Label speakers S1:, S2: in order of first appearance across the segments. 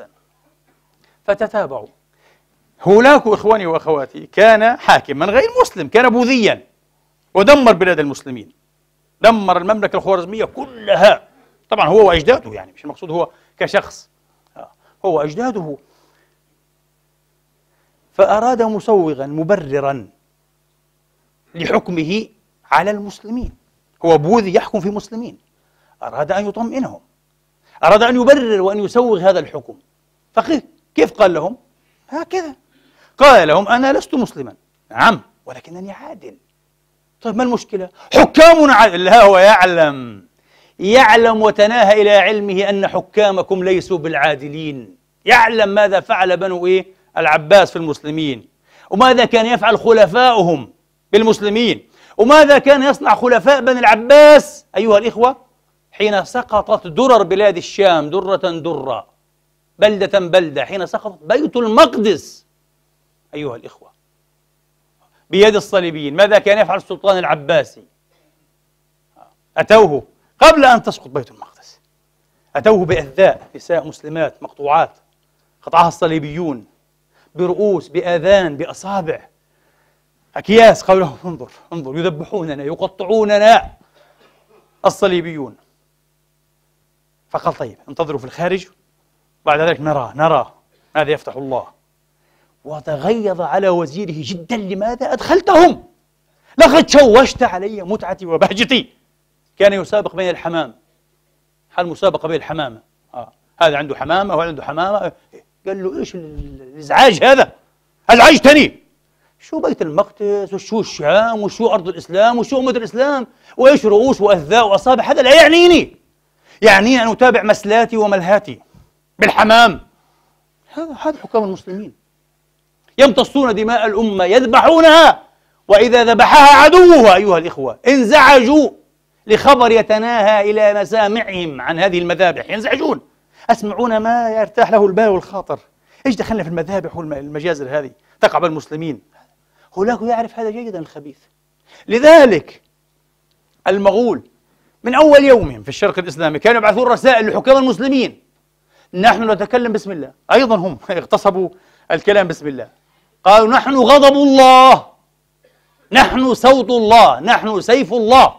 S1: الاحسان فتتابعوا هولاكو إخواني وأخواتي كان حاكما غير مسلم كان بوذيا ودمر بلاد المسلمين دمر المملكة الخوارزمية كلها طبعا هو وأجداده يعني مش المقصود هو كشخص آه، هو أجداده فأراد مسوغا مبررا لحكمه على المسلمين هو بوذي يحكم في مسلمين أراد أن يطمئنهم أراد أن يبرر وأن يسوغ هذا الحكم فقيه كيف قال لهم؟ هكذا قال لهم أنا لست مسلما نعم ولكنني عادل طيب ما المشكلة؟ حكامنا عادل لا هو يعلم يعلم وتناهى إلى علمه أن حكامكم ليسوا بالعادلين يعلم ماذا فعل بنو إيه؟ العباس في المسلمين وماذا كان يفعل خلفاؤهم بالمسلمين وماذا كان يصنع خلفاء بني العباس أيها الإخوة حين سقطت درر بلاد الشام درة درة بلدة بلدة حين سقطت بيت المقدس أيها الإخوة بيد الصليبيين ماذا كان يفعل السلطان العباسي أتوه قبل أن تسقط بيت المقدس أتوه بأذاء نساء مسلمات مقطوعات قطعها الصليبيون برؤوس بآذان بأصابع أكياس قالوا لهم انظر انظر يذبحوننا يقطعوننا الصليبيون فقال طيب انتظروا في الخارج بعد ذلك نرى نرى ماذا يفتح الله وتغيظ على وزيره جدا لماذا أدخلتهم لقد شوشت علي متعتي وبهجتي كان يسابق بين الحمام حال مسابقة بين الحمامة آه. هذا عنده حمامة وهذا عنده حمامة قال له إيش الإزعاج هذا أزعجتني شو بيت المقدس وشو الشام وشو أرض الإسلام وشو أمة الإسلام وإيش رؤوس واذاء وأصابع هذا لا يعنيني يعني أن أتابع مسلاتي وملهاتي بالحمام هذا هذا حكام المسلمين يمتصون دماء الأمة يذبحونها وإذا ذبحها عدوها أيها الإخوة انزعجوا لخبر يتناهى إلى مسامعهم عن هذه المذابح ينزعجون أسمعون ما يرتاح له البال والخاطر إيش دخلنا في المذابح والمجازر هذه تقع بالمسلمين هناك يعرف هذا جيدا الخبيث لذلك المغول من أول يومهم في الشرق الإسلامي كانوا يبعثون رسائل لحكام المسلمين نحن نتكلم بسم الله أيضا هم اغتصبوا الكلام بسم الله قالوا نحن غضب الله نحن صوت الله نحن سيف الله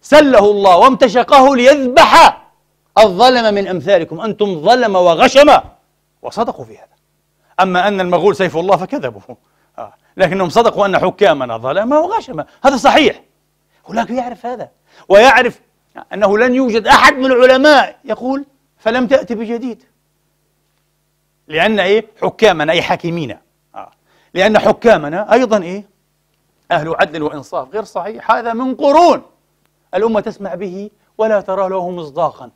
S1: سله الله وامتشقه ليذبح الظلم من أمثالكم أنتم ظلم وغشم وصدقوا في هذا أما أن المغول سيف الله فكذبوا آه. لكنهم صدقوا أن حكامنا ظلم وغشم هذا صحيح هناك يعرف هذا ويعرف أنه لن يوجد أحد من العلماء يقول فلم تأتي بجديد لأن إيه حكامنا أي حاكمين آه. لأن حكامنا أيضا إيه أهل عدل وإنصاف غير صحيح هذا من قرون الأمة تسمع به ولا ترى له مصداقا